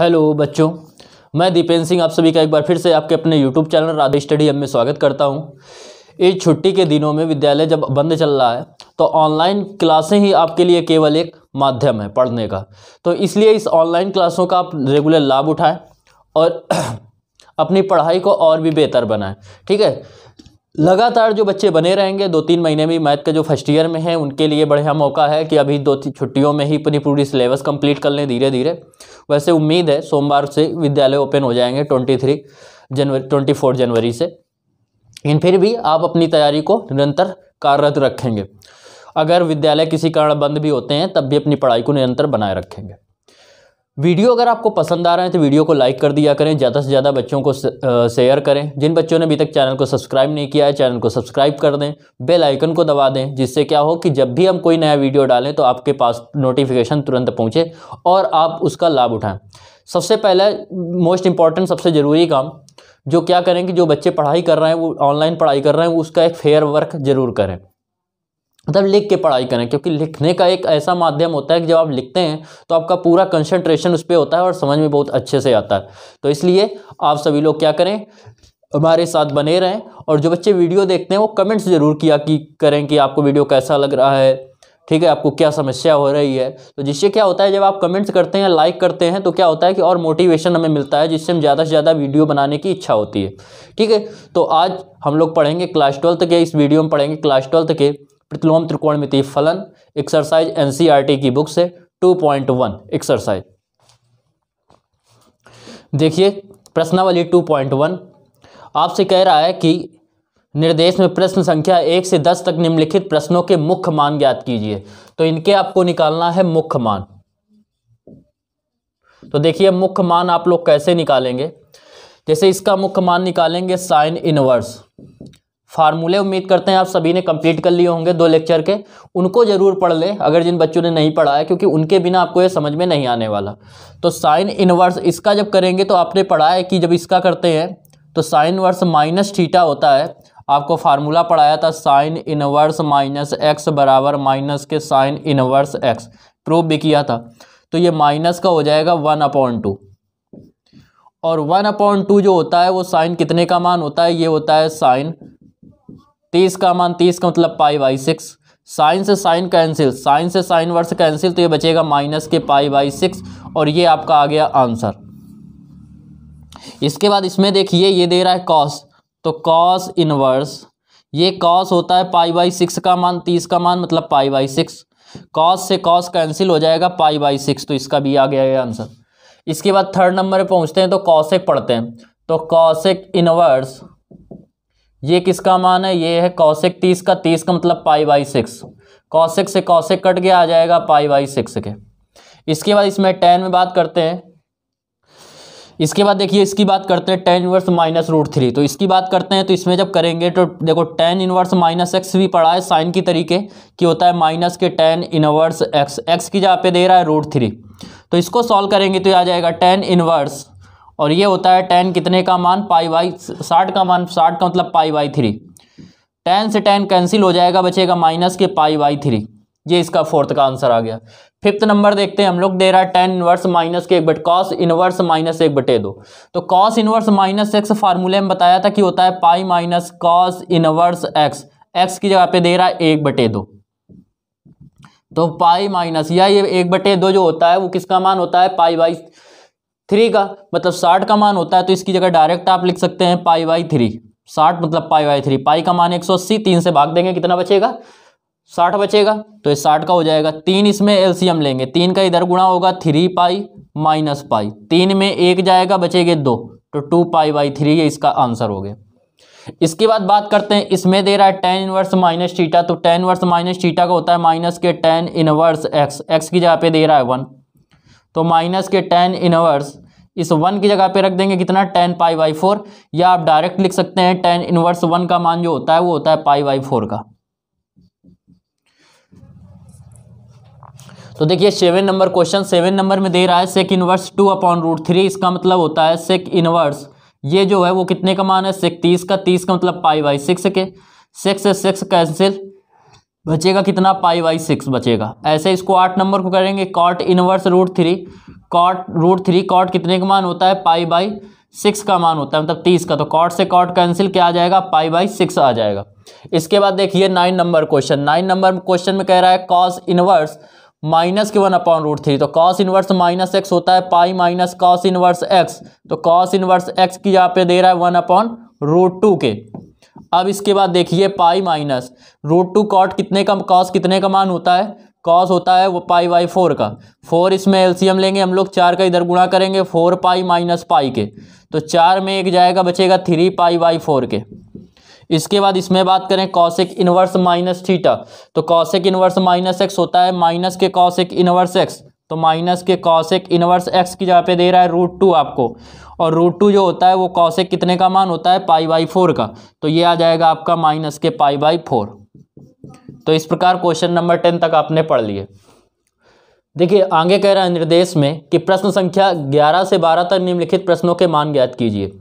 hello बच्चों मैं दीपेंद्र सिंह आप सभी का एक बार फिर से आपके अपने यूट्यूब चैनल राधे स्टडी हम में स्वागत करता हूँ इस छुट्टी के दिनों में विद्यालय जब बंद चल रहा है तो ऑनलाइन क्लासें ही आपके लिए केवल एक माध्यम है पढ़ने का तो इसलिए इस ऑनलाइन क्लासों का आप रेगुलर लाभ उठाएँ और अपनी पढ़ाई को और भी बेहतर बनाएँ ठीक है लगातार जो बच्चे बने रहेंगे दो तीन महीने में मैथ का जो फर्स्ट ईयर में हैं उनके लिए बढ़िया मौका है कि अभी दो छुट्टियों में ही अपनी पूरी सिलेबस कंप्लीट कर लें धीरे धीरे वैसे उम्मीद है सोमवार से विद्यालय ओपन हो जाएंगे twenty three January twenty four January से इन फिर भी आप अपनी तैयारी को निरंतर कार्यरत रखेंगे अगर विद्यालय किसी कारण बंद भी होते हैं तब भी अपनी पढ़ाई को निरंतर बनाए रखेंगे वीडियो अगर आपको पसंद आ रहा है तो वीडियो को लाइक कर दिया करें ज़्यादा से ज़्यादा बच्चों को शेयर करें जिन बच्चों ने अभी तक चैनल को सब्सक्राइब नहीं किया है चैनल को सब्सक्राइब कर दें बेल आइकन को दबा दें जिससे क्या हो कि जब भी हम कोई नया वीडियो डालें तो आपके पास नोटिफिकेशन तुरंत पहुँचे और आप उसका लाभ उठाएँ सबसे पहले मोस्ट इंपॉर्टेंट सबसे ज़रूरी काम जो क्या करें कि जो बच्चे पढ़ाई कर रहे हैं वो ऑनलाइन पढ़ाई कर रहे हैं उसका एक फेयर वर्क ज़रूर करें मतलब लिख के पढ़ाई करें क्योंकि लिखने का एक ऐसा माध्यम होता है कि जब आप लिखते हैं तो आपका पूरा कंसंट्रेशन उस पर होता है और समझ में बहुत अच्छे से आता है तो इसलिए आप सभी लोग क्या करें हमारे साथ बने रहें और जो बच्चे वीडियो देखते हैं वो कमेंट्स ज़रूर किया कि करें कि आपको वीडियो कैसा लग रहा है ठीक है आपको क्या समस्या हो रही है तो जिससे क्या होता है जब आप कमेंट्स करते हैं लाइक करते हैं तो क्या होता है कि और मोटिवेशन हमें मिलता है जिससे हम ज़्यादा से ज़्यादा वीडियो बनाने की इच्छा होती है ठीक है तो आज हम लोग पढ़ेंगे क्लास ट्वेल्थ के इस वीडियो में पढ़ेंगे क्लास ट्वेल्थ के प्रतिलोम त्रिकोणमिति फलन एक्सरसाइज एनसीईआरटी की बुक से 2.1 एक्सरसाइज देखिए प्रश्नावली 2.1 आपसे कह रहा है कि निर्देश में प्रश्न संख्या एक से दस तक निम्नलिखित प्रश्नों के मुख्य मान ज्ञात कीजिए तो इनके आपको निकालना है मुख्य मान तो देखिए मुख्य मान आप लोग कैसे निकालेंगे जैसे इसका मुख्य मान निकालेंगे साइन इनवर्स फार्मूले उम्मीद करते हैं आप सभी ने कंप्लीट कर लिए होंगे दो लेक्चर के उनको ज़रूर पढ़ ले अगर जिन बच्चों ने नहीं पढ़ा है क्योंकि उनके बिना आपको ये समझ में नहीं आने वाला तो साइन इनवर्स इसका जब करेंगे तो आपने पढ़ा है कि जब इसका करते हैं तो साइन इनवर्स माइनस थीटा होता है आपको फार्मूला पढ़ाया था साइन इनवर्स माइनस एक्स बराबर माइनस के साइन इनवर्स एक्स प्रूव भी किया था तो ये माइनस का हो जाएगा वन अपॉन टू और वन अपॉन टू जो होता है वो साइन कितने का मान होता है ये होता है साइन तीस का मान तीस का मतलब पाई बाई सिक्स साइन से साइन कैंसिल साइन से साइन वर्ष कैंसिल तो ये बचेगा माइनस के पाई बाई सिक्स और ये आपका आ गया आंसर इसके बाद इसमें देखिए ये दे रहा है कॉस तो कॉस इनवर्स ये कॉस होता है पाई बाई सिक्स का मान तीस का मान मतलब पाई बाई सिक्स कॉस से कॉस कैंसिल हो जाएगा पाई बाई सिक्स तो इसका भी आ गया ये आंसर इसके बाद थर्ड नंबर पर पहुंचते हैं तो कॉसेक पढ़ते हैं तो कॉसेक इनवर्स ये किसका मान है ये है कौशिक तीस का तीस का मतलब पाई बाई सिक्स कौशिक से कौशिक कट गया आ जाएगा पाई बाई सिक्स के इसके बाद इसमें टेन में बात करते हैं इसके बाद देखिए इसकी बात करते हैं tan inverse minus root three तो इसकी बात करते हैं तो इसमें जब करेंगे तो देखो टेन इनवर्स माइनस एक्स भी पड़ा है साइन की तरीके कि होता है माइनस के टेन इनवर्स एक्स एक्स की जहाँ पे दे रहा है रूट थ्री तो इसको सॉल्व करेंगे तो आ जाएगा टेन इनवर्स और ये होता है टेन कितने का मान पाई वाई साठ का मान साठ का मतलब पाई वाई थ्री टेन से टेन कैंसिल हो जाएगा बचेगा माइनस के पाई वाई थ्री ये इसका फोर्थ का आंसर आ गया फिफ्थ नंबर देखते हैं हम लोग दे रहा है टेन इनवर्स माइनस के एक बट कॉस इनवर्स माइनस एक बटे दो तो कॉस इनवर्स माइनस एक्स फार्मूले में बताया था कि होता है pi minus cos inverse x x की जगह पे दे रहा है एक बटे दो तो पाई माइनस या ये एक बटे दो जो होता है वो किसका मान होता है पाई बाई थ्री का मतलब साठ का मान होता है तो इसकी जगह डायरेक्ट आप लिख सकते हैं पाई बाई थ्री साठ मतलब पाई बाई थ्री पाई का मान एक सौ अस्सी तीन से भाग देंगे कितना बचेगा साठ बचेगा तो ये साठ का हो जाएगा तीन इसमें एलसीएम लेंगे तीन का इधर गुणा होगा थ्री पाई माइनस पाई तीन में एक जाएगा बचेगे दो तो टू पाई बाई थ्री ये इसका आंसर हो गया इसके बाद बात करते हैं इसमें दे रहा है टेन इनवर्स माइनस टीटा तो टेन इनवर्स माइनस टीटा का होता है माइनस के टेन इनवर्स एक्स एक्स की जगह पे दे रहा है वन तो माइनस के टेन इनवर्स इस वन की जगह पे रख देंगे कितना टेन पाई बाई फोर या आप डायरेक्ट लिख सकते हैं टेन इनवर्स वन का मान जो होता है वो होता है पाई बाई फोर का तो देखिए सेवन नंबर क्वेश्चन सेवन नंबर में दे रहा है sec inverse two upon root three इसका मतलब होता है सेक इनवर्स ये जो है वो कितने का मान है सेक तीस का तीस का मतलब पाई बाई सिक्स के सिक्स सिक्स कैंसिल बचेगा कितना पाई बाई सिक्स बचेगा ऐसे इसको आठ नंबर को करेंगे cot inverse root three cot root three cot कितने का मान होता है पाई बाई सिक्स का मान होता है मतलब तीस का तो कॉट से कॉट कैंसिल क्या आ जाएगा पाई बाई सिक्स आ जाएगा इसके बाद देखिए नाइन नंबर क्वेश्चन नाइन नंबर क्वेश्चन में कह रहा है कॉस इनवर्स माइनस के वन अपॉन रूट थ्री तो कॉस इनवर्स माइनस एक्स होता है pi minus cos inverse x तो कॉस इनवर्स एक्स की यहाँ पे दे रहा है वन अपॉन रूट टू के अब इसके बाद देखिए pi minus root two cot कितने का कॉस कितने का मान होता है कॉस होता है वो पाई बाई फोर का फोर इसमें एलसीएम लेंगे हम लोग चार का इधर गुणा करेंगे फोर पाई माइनस पाई के तो चार में एक जाएगा बचेगा थ्री पाई बाई फोर के इसके बाद इसमें बात करें कौशिक इनवर्स माइनस थीटा तो कौशिक इनवर्स माइनस एक्स होता है माइनस के कौशिक इनवर्स एक्स तो माइनस के कौशिक इनवर्स एक्स की जगह पे दे रहा है रूट टू आपको और रूट टू जो होता है वो कौशिक कितने का मान होता है पाई बाई फोर का तो ये आ जाएगा आपका माइनस के पाई बाई फोर तो इस प्रकार क्वेश्चन नंबर टेन तक आपने पढ़ लिए देखिए आगे कह रहा है निर्देश में कि प्रश्न संख्या ग्यारह से बारह तक निम्नलिखित प्रश्नों के मान ज्ञात कीजिए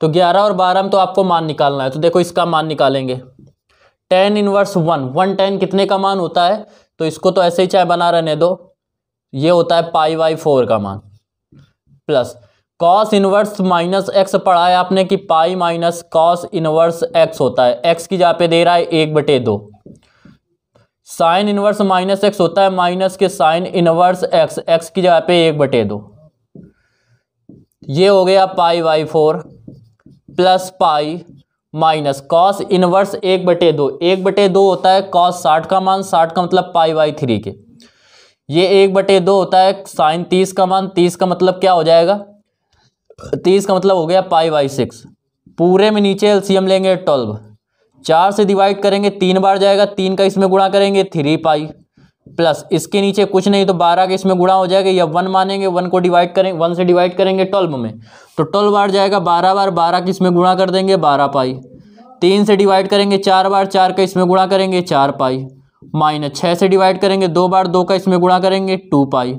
तो ग्यारह और बारह में तो आपको मान निकालना है तो देखो इसका मान निकालेंगे tan inverse one one tan कितने का मान होता है तो इसको तो ऐसे ही चाहे बना रहने दो ये होता है पाई वाई फोर का मान plus cos inverse minus x पढ़ा है आपने कि pi minus cos inverse x होता है एक्स की जहाँ पे दे रहा है एक बटे दो साइन इनवर्स माइनस एक्स होता है माइनस के साइन इनवर्स एक्स एक्स की जगह पे एक बटे दो ये हो गया pi by four plus pi minus cos inverse एक बटे दो एक बटे दो होता है कॉस साठ का मान साठ का मतलब पाई वाई थ्री के ये एक बटे दो होता है साइन तीस का मान तीस का मतलब क्या हो जाएगा तीस का मतलब हो गया पाई बाई सिक्स पूरे में नीचे एलसीएम लेंगे ट्वेल्व चार से डिवाइड करेंगे तीन बार जाएगा तीन का इसमें गुणा करेंगे थ्री पाई प्लस इसके नीचे कुछ नहीं तो बारह का इसमें गुणा हो जाएगा या वन मानेंगे वन को डिवाइड करेंगे वन से डिवाइड करेंगे ट्वेल्व में तो ट्वेल्व बार जाएगा बारह बार बारह का इसमें गुणा कर देंगे बारह पाई तीन से डिवाइड करेंगे चार बार चार का इसमें गुणा करेंगे चार पाई माइनस छः से डिवाइड करेंगे दो बार दो का इसमें गुणा करेंगे टू पाई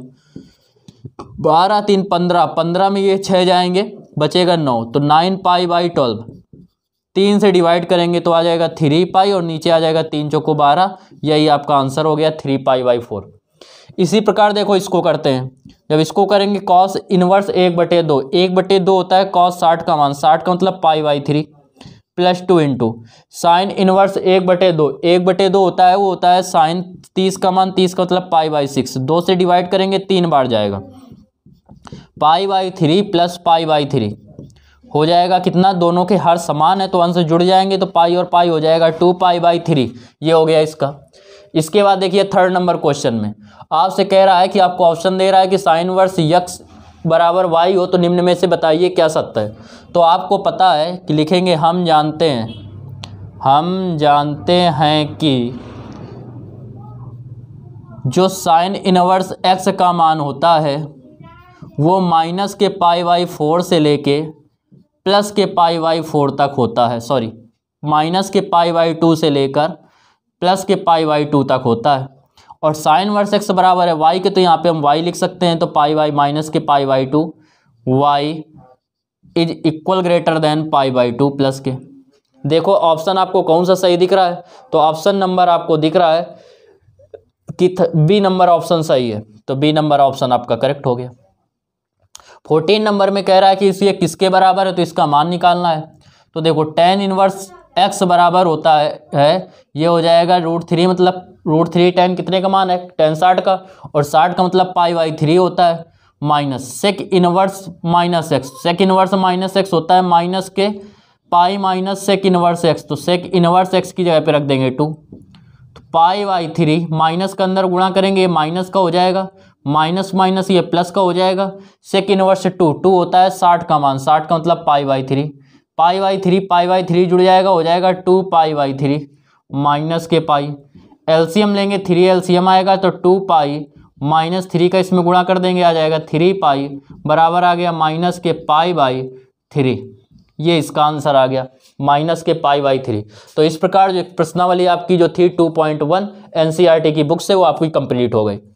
बारह तीन पंद्रह पंद्रह में ये छः जाएंगे बचेगा नौ तो नाइन पाई बाई ट्वेल्व तीन से डिवाइड करेंगे तो आ जाएगा थ्री पाई और नीचे आ जाएगा तीन चौको बारह यही आपका आंसर हो गया थ्री पाई बाई फोर इसी प्रकार देखो इसको करते हैं जब इसको करेंगे कॉस इनवर्स एक बटे दो एक बटे दो होता है कॉस साठ का मान साठ का मतलब pi by three plus two into sine inverse एक बटे दो एक बटे दो होता है वो होता है साइन तीस का मान तीस का मतलब पाई बाई सिक्स दो से डिवाइड करेंगे तीन बार जाएगा pi by three plus pi by three हो जाएगा कितना दोनों के हर समान है तो आंसर जुड़ जाएंगे तो पाई और पाई हो जाएगा टू पाई बाई थ्री ये हो गया इसका इसके बाद देखिए थर्ड नंबर क्वेश्चन में आपसे कह रहा है कि आपको ऑप्शन दे रहा है कि साइन वर्स यक्स बराबर वाई हो तो निम्न में से बताइए क्या सत्य है तो आपको पता है कि लिखेंगे हम जानते हैं हम जानते हैं कि जो साइन इनवर्स एक्स का मान होता है वो माइनस के पाई वाई फोर से लेके प्लस के पाई वाई फोर तक होता है सॉरी माइनस के पाई वाई टू से लेकर प्लस के पाई वाई टू तक होता है और साइन वर्स एक्स बराबर है वाई के तो यहाँ पे हम वाई लिख सकते हैं तो पाई वाई माइनस के pi by two y is equal greater than pi by two plus के देखो ऑप्शन आपको कौन सा सही दिख रहा है तो ऑप्शन नंबर आपको दिख रहा है कि बी नंबर ऑप्शन सही है तो बी नंबर ऑप्शन आपका करेक्ट हो गया फोर्टीन नंबर में कह रहा है कि इसे किसके बराबर है तो इसका मान निकालना है तो देखो टेन इनवर्स एक्स बराबर होता है, है ये हो जाएगा रूट थ्री मतलब रूट थ्री टेन कितने का मान है टेन साठ का और साठ का मतलब पाई वाई थ्री होता है minus sec inverse minus x sec inverse minus x होता है माइनस के pi minus sec inverse x तो सेक इनवर्स एक्स की जगह पे रख देंगे टू तो पाई वाई थ्री माइनस का अंदर गुणा करेंगे ये माइनस का हो जाएगा माइनस माइनस ये प्लस का हो जाएगा सेक इनवर्स टू टू होता है साठ का मान साठ का मतलब pi Y three pi Y three pi Y three जुड़ जाएगा हो जाएगा two pi Y three minus के पाई एलसीएम लेंगे थ्री एलसीएम आएगा तो टू पाई माइनस थ्री का इसमें गुणा कर देंगे आ जाएगा थ्री पाई बराबर आ गया माइनस के पाई बाई थ्री ये इसका आंसर आ गया माइनस के पाई बाई थ्री तो इस प्रकार जो प्रश्नावली आपकी जो थी टू पॉइंट वन एन की बुक से वो आपकी कंप्लीट हो गई